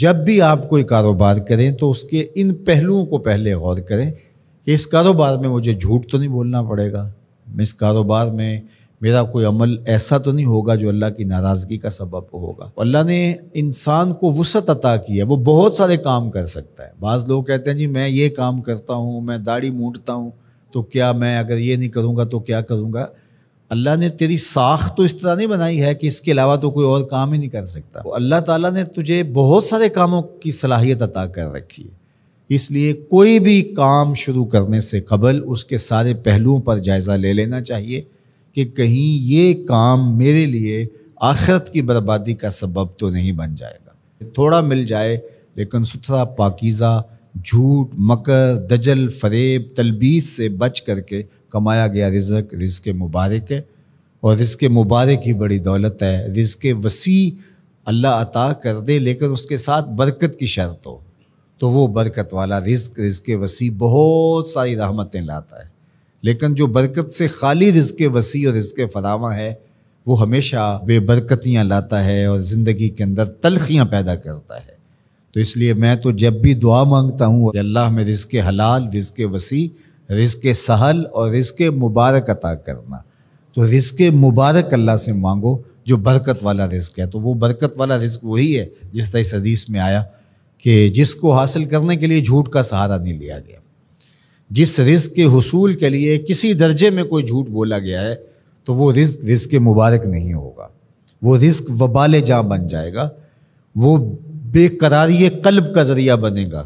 जब भी आप कोई कारोबार करें तो उसके इन पहलुओं को पहले गौर करें कि इस कारोबार में मुझे झूठ तो नहीं बोलना पड़ेगा इस कारोबार में मेरा कोई अमल ऐसा तो नहीं होगा जो अल्लाह की नाराज़गी का सबब होगा अल्लाह ने इंसान को वसत अता की है वो बहुत सारे काम कर सकता है बाज़ लोग कहते हैं जी मैं ये काम करता हूँ मैं दाढ़ी मूटता हूँ तो क्या मैं अगर ये नहीं करूँगा तो क्या करूँगा अल्लाह ने तेरी साख तो इस तरह नहीं बनाई है कि इसके अलावा तो कोई और काम ही नहीं कर सकता तो अल्लाह ताला ने तुझे बहुत सारे कामों की सलाहियत अता कर रखी है इसलिए कोई भी काम शुरू करने से कबल उसके सारे पहलुओं पर जायज़ा ले लेना चाहिए कि कहीं ये काम मेरे लिए आखिरत की बर्बादी का सबब तो नहीं बन जाएगा थोड़ा मिल जाए लेकिन सुथरा पाकिज़ा झूठ मकर दजल फरेब तलबीस से बच करके कमाया गया रिजक रिज़ मुबारक है और रिज़ मुबारक ही बड़ी दौलत है रिज़ वसी अल्लाह अता कर दे लेकिन उसके साथ बरकत की शर्त हो तो वो बरकत वाला रिज़ रिज़ वसी बहुत सारी रहमतें लाता है लेकिन जो बरकत से खाली रिज़ वसी और रिज़ फरावा है वो हमेशा बेबरकतियाँ लाता है और ज़िंदगी के अंदर तलखियाँ पैदा करता है तो इसलिए मैं तो जब भी दुआ मांगता हूँ अल्लाह में रिज़ के हलाल रिज़ के वसी रिज़ के सहल और रिज़ के मुबारक अता करना तो रिज़ के मुबारक अल्लाह से मांगो जो बरकत वाला रिज़्क है तो वो बरकत वाला रिज़्क वही है जिस तरह इस हदीस में आया कि जिसको हासिल करने के लिए झूठ का सहारा नहीं लिया गया जिस रिज़ के हसूल के लिए किसी दर्जे में कोई झूठ बोला गया है तो वो रिज़ रिज़ के मुबारक नहीं होगा वो रिज़ वबाल जहाँ बन जाएगा वो बेकरारी कल्ब का ज़रिया बनेगा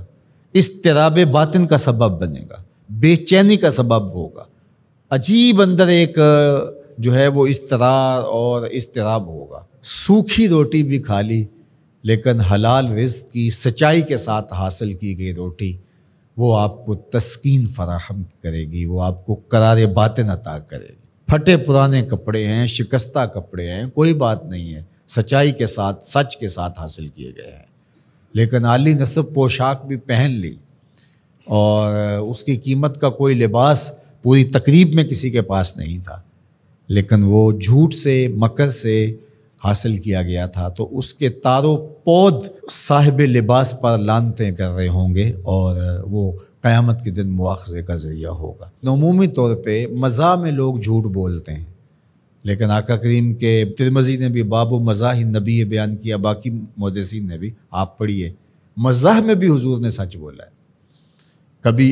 इस तराब बातिन का सबब बनेगा बेचैनी का सबब होगा अजीब अंदर एक जो है वो इसतरार और इसतराब होगा सूखी रोटी भी खा ली लेकिन हलाल रिज की सच्चाई के साथ हासिल की गई रोटी वो आपको तस्कीन फराहम करेगी वो आपको करार बातें अता करेगी फटे पुराने कपड़े हैं शिकस्ता कपड़े हैं कोई बात नहीं है सच्चाई के साथ सच के साथ हासिल किए गए हैं लेकिन आली नसब पोशाक भी पहन ली और उसकी कीमत का कोई लिबास पूरी तकरीब में किसी के पास नहीं था लेकिन वो झूठ से मकर से हासिल किया गया था तो उसके तारो पौध साहिब लिबास पर लानते कर रहे होंगे और वो क़्यामत के दिन मुआवजे का ज़रिया होगा नमूमी तौर पे मज़ा में लोग झूठ बोलते हैं लेकिन आका करीम के तिरमजी ने भी बाबू मज़ाह नबी बयान किया बाकी मुदसिन ने भी आप पढ़िए मज़ाह में भी हुजूर ने सच बोला है कभी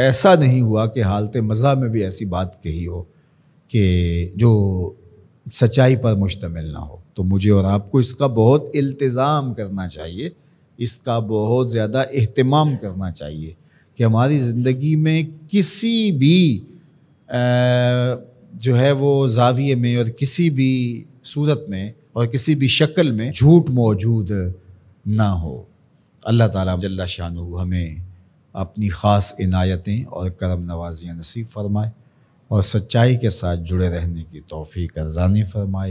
ऐसा नहीं हुआ कि हालत मज़ाह में भी ऐसी बात कही हो कि जो सच्चाई पर मुश्तमिल ना हो तो मुझे और आपको इसका बहुत इल्तज़ाम करना चाहिए इसका बहुत ज़्यादा अहतमाम करना चाहिए कि हमारी ज़िंदगी में किसी भी आ, जो है वो जाविये में और किसी भी सूरत में और किसी भी शक्ल में झूठ मौजूद ना हो अल्लाह ताला जल्ला शाह हमें अपनी ख़ास इनायतें और करम नवाजियाँ नसीब फरमाए और सच्चाई के साथ जुड़े रहने की तोफ़ी करजानी फरमाए